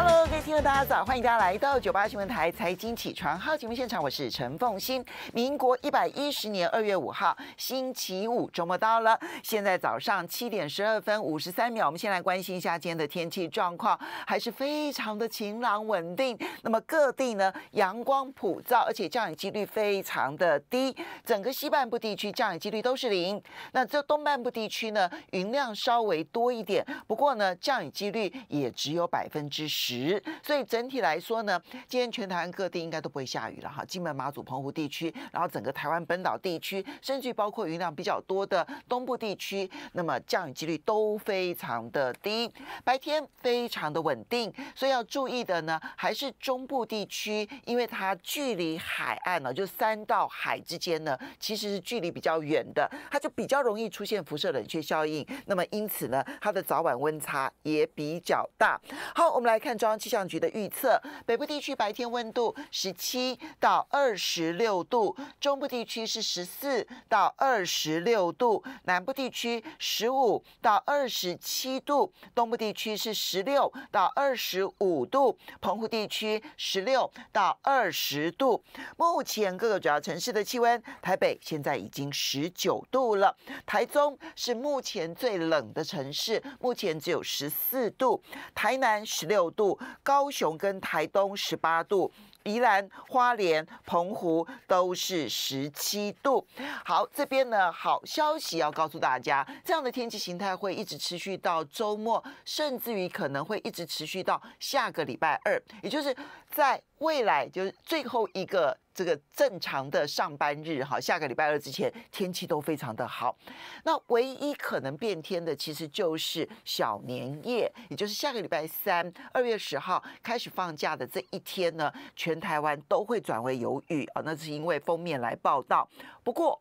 Hello，各位听众，大家早，欢迎大家来到九八新闻台财经起床号节目现场，我是陈凤欣。民国一百一十年二月五号，星期五，周末到了，现在早上七点十二分五十三秒，我们先来关心一下今天的天气状况，还是非常的晴朗稳定。那么各地呢，阳光普照，而且降雨几率非常的低，整个西半部地区降雨几率都是零。那这东半部地区呢，云量稍微多一点，不过呢，降雨几率也只有百分之十。值，所以整体来说呢，今天全台湾各地应该都不会下雨了哈。金门、马祖、澎湖地区，然后整个台湾本岛地区，甚至包括云量比较多的东部地区，那么降雨几率都非常的低，白天非常的稳定。所以要注意的呢，还是中部地区，因为它距离海岸呢，就三到海之间呢，其实是距离比较远的，它就比较容易出现辐射冷却效应。那么因此呢，它的早晚温差也比较大。好，我们来看。中央气象局的预测：北部地区白天温度十七到二十六度，中部地区是十四到二十六度，南部地区十五到二十七度，东部地区是十六到二十五度，澎湖地区十六到二十度。目前各个主要城市的气温，台北现在已经十九度了，台中是目前最冷的城市，目前只有十四度，台南十六。度，高雄跟台东十八度。宜兰、花莲、澎湖都是十七度。好，这边呢，好消息要告诉大家，这样的天气形态会一直持续到周末，甚至于可能会一直持续到下个礼拜二，也就是在未来，就是最后一个这个正常的上班日哈，下个礼拜二之前，天气都非常的好。那唯一可能变天的，其实就是小年夜，也就是下个礼拜三，二月十号开始放假的这一天呢。全台湾都会转为有雨啊，那是因为封面来报道。不过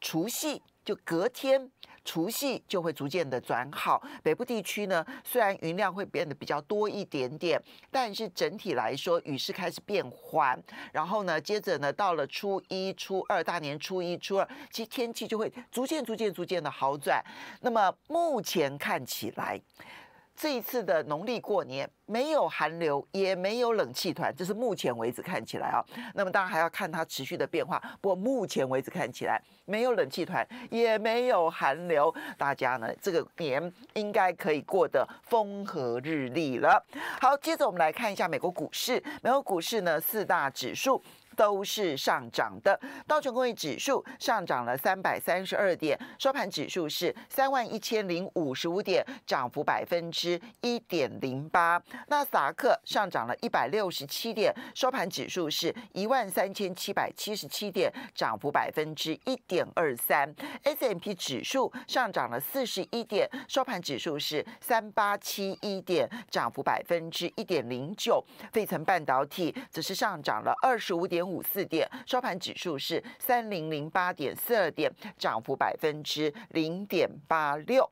除夕就隔天，除夕就会逐渐的转好。北部地区呢，虽然云量会变得比较多一点点，但是整体来说雨势开始变缓。然后呢，接着呢，到了初一、初二，大年初一、初二，其实天气就会逐渐、逐渐、逐渐的好转。那么目前看起来。这一次的农历过年没有寒流，也没有冷气团，这是目前为止看起来啊。那么当然还要看它持续的变化。不过目前为止看起来没有冷气团，也没有寒流，大家呢这个年应该可以过得风和日丽了。好，接着我们来看一下美国股市。美国股市呢四大指数。都是上涨的。道琼工业指数上涨了三百三十二点，收盘指数是三万一千零五十五点，涨幅百分之一点零八。纳斯达克上涨了一百六十七点，收盘指数是一万三千七百七十七点，涨幅百分之一点二三。S M P 指数上涨了四十一点，收盘指数是三八七一点，涨幅百分之一点零九。费城半导体则是上涨了二十五点。五四点，收盘指数是三零零八点四二点，涨幅百分之零点八六。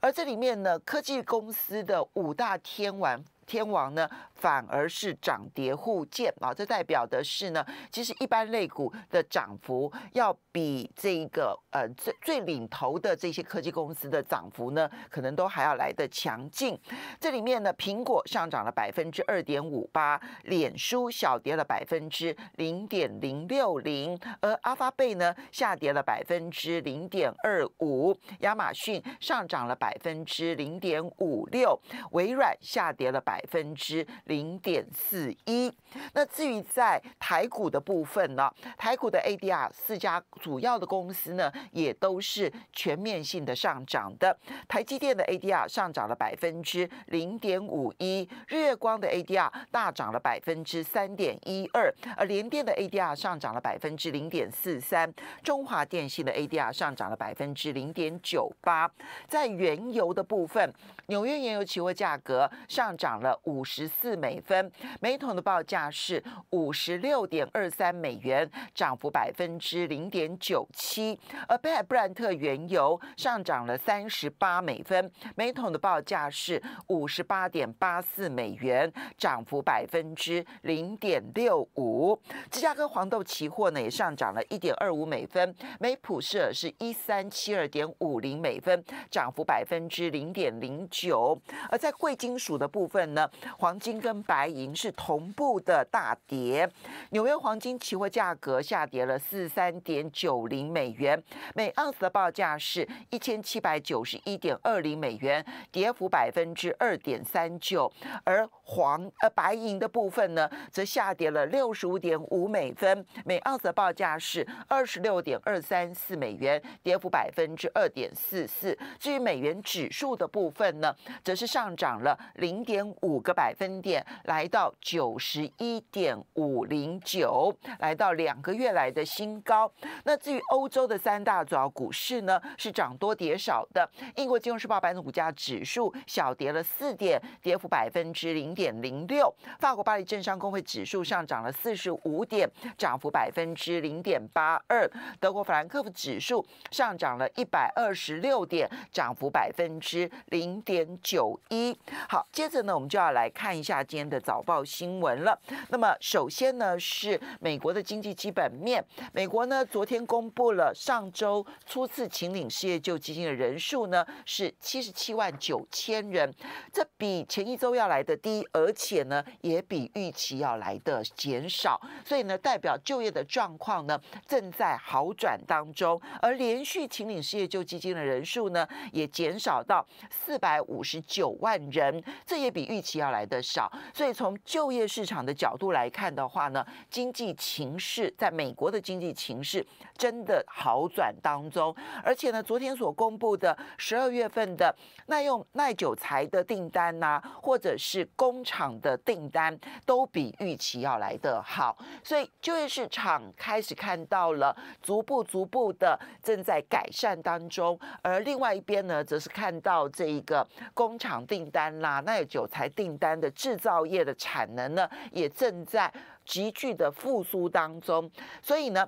而这里面呢，科技公司的五大天王。天王呢，反而是涨跌互见啊！这代表的是呢，其实一般类股的涨幅要比这个呃最最领头的这些科技公司的涨幅呢，可能都还要来得强劲。这里面呢，苹果上涨了百分之二点五八，脸书小跌了百分之零点零六零，而阿发贝呢下跌了百分之零点二五，亚马逊上涨了百分之零点五六，微软下跌了百。百分之零点四一。那至于在台股的部分呢？台股的 ADR 四家主要的公司呢，也都是全面性的上涨的。台积电的 ADR 上涨了百分之零点五一，日月光的 ADR 大涨了百分之三点一二，而联电的 ADR 上涨了百分之零点四三，中华电信的 ADR 上涨了百分之零点九八。在原油的部分，纽约原油期货价格上涨。了。的五十四美分，每桶的报价是五十六点二三美元，涨幅百分之零点九七。而北海布兰特原油上涨了三十八美分，每桶的报价是五十八点八四美元，涨幅百分之零点六五。芝加哥黄豆期货呢也上涨了一点二五美分，每普式是一三七二点五零美分，涨幅百分之零点零九。而在贵金属的部分。那黄金跟白银是同步的大跌，纽约黄金期货价格下跌了四三点九零美元每盎司的报价是一千七百九十一点二零美元，跌幅百分之二点三九。而黄呃白银的部分呢，则下跌了六十五点五美分每盎司的报价是二十六点二三四美元，跌幅百分之二点四四。至于美元指数的部分呢，则是上涨了零点五。五个百分点，来到九十一点五零九，来到两个月来的新高。那至于欧洲的三大主要股市呢，是涨多跌少的。英国金融时报版股价指数小跌了四点，跌幅百分之零点零六。法国巴黎证商工会指数上涨了四十五点，涨幅百分之零点八二。德国法兰克福指数上涨了一百二十六点，涨幅百分之零点九一。好，接着呢，我们就。就要来看一下今天的早报新闻了。那么首先呢，是美国的经济基本面。美国呢，昨天公布了上周初次请领失业救济金的人数呢是七十七万九千人，这比前一周要来的低，而且呢也比预期要来的减少。所以呢，代表就业的状况呢正在好转当中。而连续请领失业救济金的人数呢也减少到四百五十九万人，这也比预。期要来的少，所以从就业市场的角度来看的话呢，经济情势在美国的经济情势。真的好转当中，而且呢，昨天所公布的十二月份的耐用耐久材的订单呐，或者是工厂的订单，都比预期要来得好，所以就业市场开始看到了逐步逐步的正在改善当中，而另外一边呢，则是看到这一个工厂订单啦、耐久材订单的制造业的产能呢，也正在急剧的复苏当中，所以呢。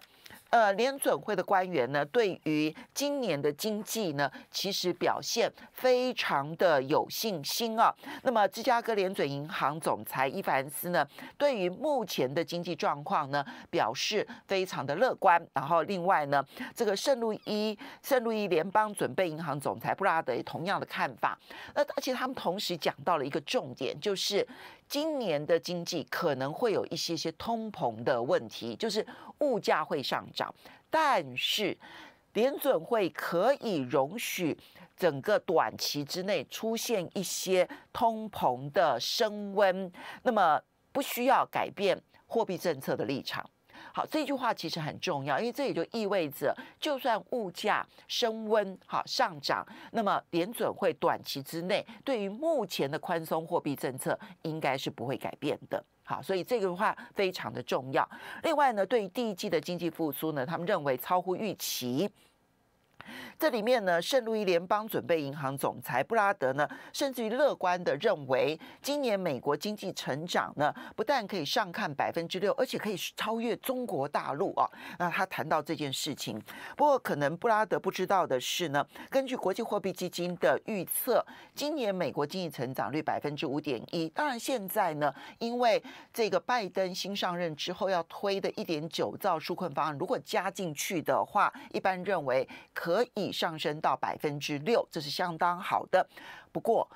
呃，联准会的官员呢，对于今年的经济呢，其实表现非常的有信心啊。那么，芝加哥联准银行总裁伊凡斯呢，对于目前的经济状况呢，表示非常的乐观。然后，另外呢，这个圣路易圣路易联邦准备银行总裁布拉德同样的看法。那而且他们同时讲到了一个重点，就是。今年的经济可能会有一些些通膨的问题，就是物价会上涨，但是联准会可以容许整个短期之内出现一些通膨的升温，那么不需要改变货币政策的立场。好，这句话其实很重要，因为这也就意味着，就算物价升温，好上涨，那么联准会短期之内对于目前的宽松货币政策应该是不会改变的。好，所以这个话非常的重要。另外呢，对于第一季的经济复苏呢，他们认为超乎预期。这里面呢，圣路易联邦准备银行总裁布拉德呢，甚至于乐观的认为，今年美国经济成长呢，不但可以上看百分之六，而且可以超越中国大陆啊。那他谈到这件事情，不过可能布拉德不知道的是呢，根据国际货币基金的预测，今年美国经济成长率百分之五点一。当然现在呢，因为这个拜登新上任之后要推的一点九兆纾困方案，如果加进去的话，一般认为可。可以上升到百分之六，这是相当好的。不过，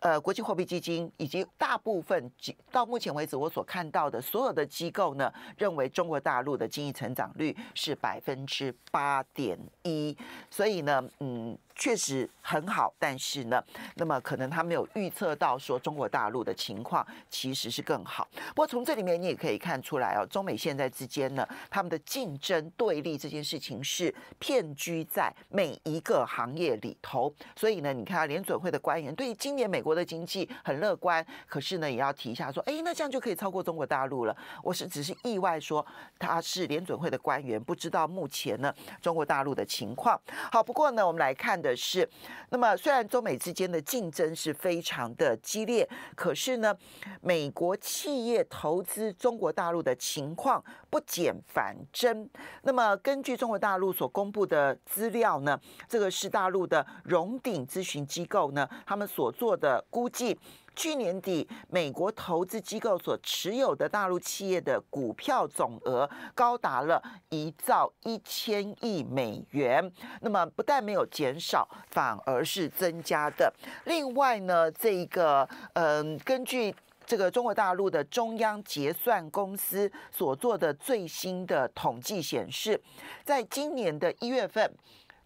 呃，国际货币基金以及大部分到目前为止我所看到的所有的机构呢，认为中国大陆的经济成长率是百分之八点一。所以呢，嗯。确实很好，但是呢，那么可能他没有预测到说中国大陆的情况其实是更好。不过从这里面你也可以看出来哦，中美现在之间呢，他们的竞争对立这件事情是遍居在每一个行业里头。所以呢，你看联准会的官员对今年美国的经济很乐观，可是呢，也要提一下说，哎，那这样就可以超过中国大陆了。我是只是意外说他是联准会的官员，不知道目前呢中国大陆的情况。好，不过呢，我们来看。的是，那么虽然中美之间的竞争是非常的激烈，可是呢，美国企业投资中国大陆的情况。不减反增。那么，根据中国大陆所公布的资料呢，这个是大陆的融鼎咨询机构呢，他们所做的估计，去年底美国投资机构所持有的大陆企业的股票总额高达了一兆一千亿美元。那么，不但没有减少，反而是增加的。另外呢，这个嗯，根据。这个中国大陆的中央结算公司所做的最新的统计显示，在今年的一月份。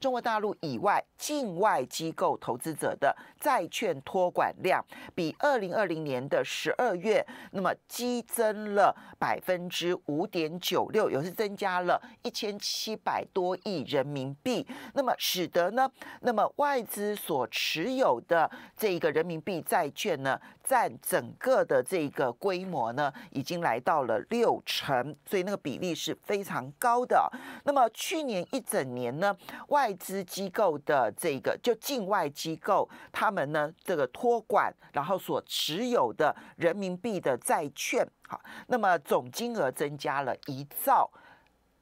中国大陆以外境外机构投资者的债券托管量，比二零二零年的十二月，那么激增了百分之五点九六，也是增加了一千七百多亿人民币，那么使得呢，那么外资所持有的这个人民币债券呢，占整个的这个规模呢，已经来到了六成，所以那个比例是非常高的。那么去年一整年呢，外外资机构的这个就境外机构，他们呢这个托管，然后所持有的人民币的债券，好，那么总金额增加了一兆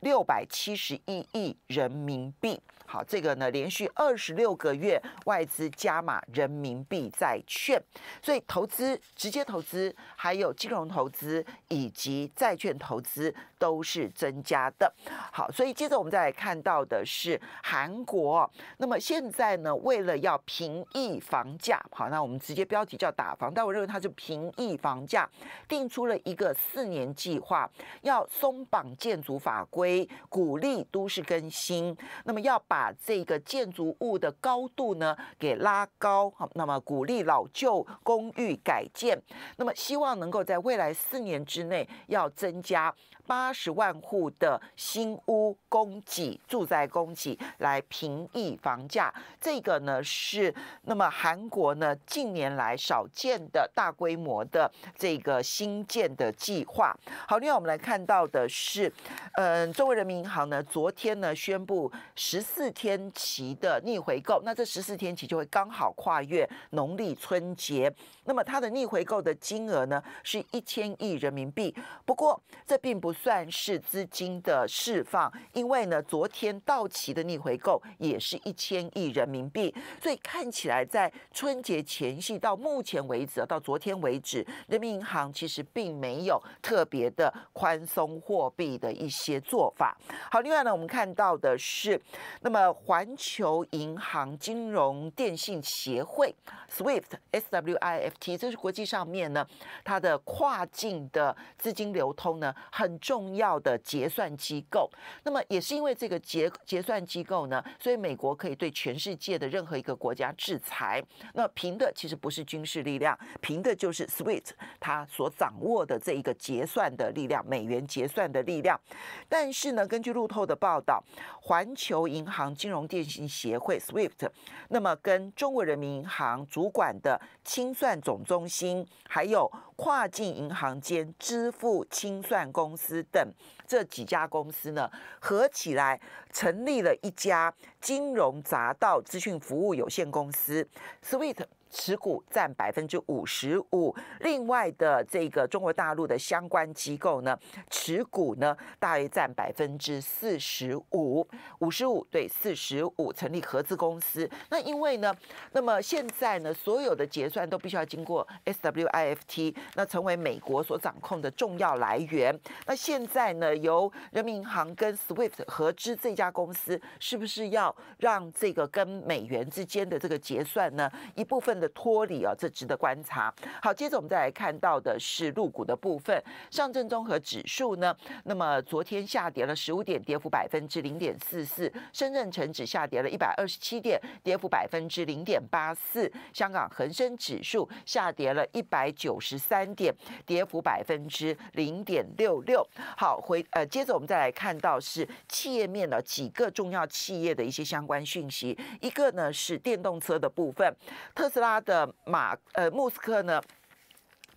六百七十一亿人民币。好，这个呢连续二十六个月外资加码人民币债券，所以投资直接投资，还有金融投资以及债券投资。都是增加的，好，所以接着我们再来看到的是韩国。那么现在呢，为了要平抑房价，好，那我们直接标题叫打房，但我认为它是平抑房价，定出了一个四年计划，要松绑建筑法规，鼓励都市更新。那么要把这个建筑物的高度呢给拉高，好，那么鼓励老旧公寓改建。那么希望能够在未来四年之内要增加。八十万户的新屋供给、住宅供给来平抑房价，这个呢是那么韩国呢近年来少见的大规模的这个新建的计划。好，另外我们来看到的是，嗯，中国人民银行呢昨天呢宣布十四天期的逆回购，那这十四天期就会刚好跨越农历春节，那么它的逆回购的金额呢是一千亿人民币。不过这并不。算是资金的释放，因为呢，昨天到期的逆回购也是一千亿人民币，所以看起来在春节前夕到目前为止到昨天为止，人民银行其实并没有特别的宽松货币的一些做法。好，另外呢，我们看到的是，那么环球银行金融电信协会 （SWIFT）S W I F T，这是国际上面呢它的跨境的资金流通呢很。重要的结算机构，那么也是因为这个结结算机构呢，所以美国可以对全世界的任何一个国家制裁。那凭的其实不是军事力量，凭的就是 SWIFT 它所掌握的这一个结算的力量，美元结算的力量。但是呢，根据路透的报道，环球银行金融电信协会 SWIFT，那么跟中国人民银行主管的清算总中心，还有跨境银行间支付清算公司。等这几家公司呢，合起来成立了一家金融杂道资讯服务有限公司，Sweet。持股占百分之五十五，另外的这个中国大陆的相关机构呢，持股呢大约占百分之四十五，五十五对四十五成立合资公司。那因为呢，那么现在呢，所有的结算都必须要经过 SWIFT，那成为美国所掌控的重要来源。那现在呢，由人民银行跟 SWIFT 合资这家公司，是不是要让这个跟美元之间的这个结算呢一部分？的脱离啊，这值得观察。好，接着我们再来看到的是入股的部分。上证综合指数呢，那么昨天下跌了十五点，跌幅百分之零点四四；深圳成指下跌了一百二十七点，跌幅百分之零点八四；香港恒生指数下跌了一百九十三点，跌幅百分之零点六六。好，回呃，接着我们再来看到是企业面的几个重要企业的一些相关讯息。一个呢是电动车的部分，特斯拉。他的马，呃，莫斯科呢？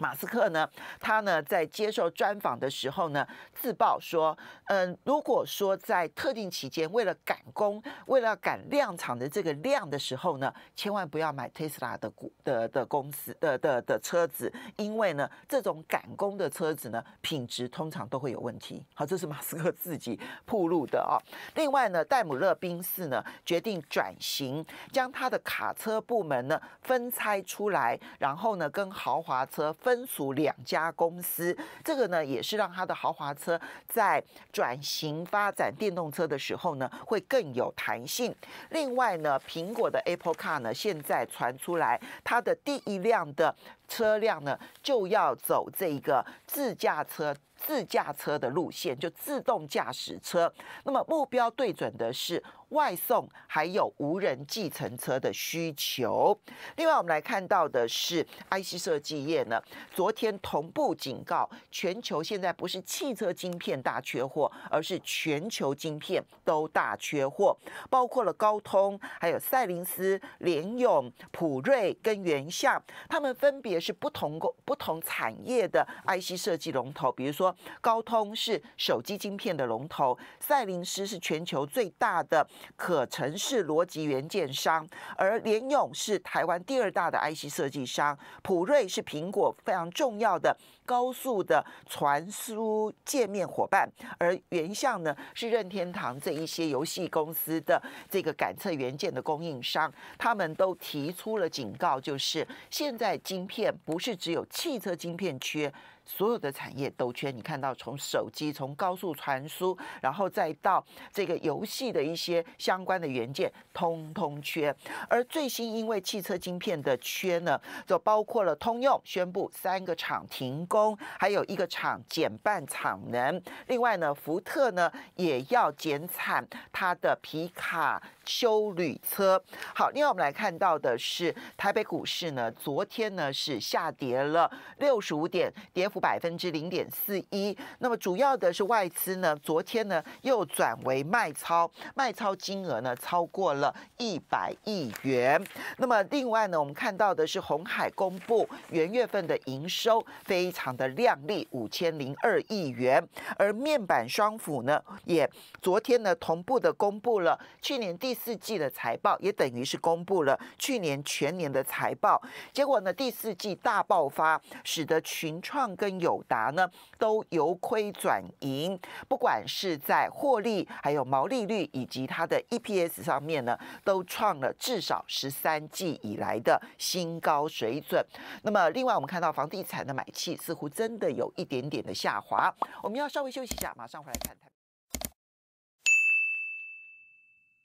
马斯克呢？他呢在接受专访的时候呢，自曝说：“嗯，如果说在特定期间为了赶工、为了赶量产的这个量的时候呢，千万不要买特斯拉的股的的公司的的的车子，因为呢，这种赶工的车子呢，品质通常都会有问题。”好，这是马斯克自己铺路的啊。另外呢，戴姆勒宾士呢决定转型，将他的卡车部门呢分拆出来，然后呢跟豪华车分。分属两家公司，这个呢也是让它的豪华车在转型发展电动车的时候呢，会更有弹性。另外呢，苹果的 Apple Car 呢，现在传出来，它的第一辆的车辆呢，就要走这个自驾车、自驾车的路线，就自动驾驶车。那么目标对准的是。外送还有无人计程车的需求。另外，我们来看到的是 IC 设计业呢，昨天同步警告，全球现在不是汽车晶片大缺货，而是全球晶片都大缺货，包括了高通、还有赛灵思、联勇普瑞跟元象，他们分别是不同工不同产业的 IC 设计龙头。比如说高通是手机晶片的龙头，赛灵思是全球最大的。可程式逻辑元件商，而联咏是台湾第二大的 IC 设计商，普瑞是苹果非常重要的高速的传输界面伙伴，而原相呢是任天堂这一些游戏公司的这个感测元件的供应商，他们都提出了警告，就是现在晶片不是只有汽车晶片缺。所有的产业都缺，你看到从手机、从高速传输，然后再到这个游戏的一些相关的元件，通通缺。而最新，因为汽车晶片的缺呢，就包括了通用宣布三个厂停工，还有一个厂减半产能。另外呢，福特呢也要减产它的皮卡。修旅车，好，另外我们来看到的是台北股市呢，昨天呢是下跌了六十五点，跌幅百分之零点四一。那么主要的是外资呢，昨天呢又转为卖超，卖超金额呢超过了一百亿元。那么另外呢，我们看到的是红海公布元月份的营收非常的亮丽，五千零二亿元，而面板双斧呢也昨天呢同步的公布了去年第。四季的财报也等于是公布了去年全年的财报，结果呢第四季大爆发，使得群创跟友达呢都由亏转盈，不管是在获利、还有毛利率以及它的 EPS 上面呢，都创了至少十三季以来的新高水准。那么另外我们看到房地产的买气似乎真的有一点点的下滑，我们要稍微休息一下，马上回来看看。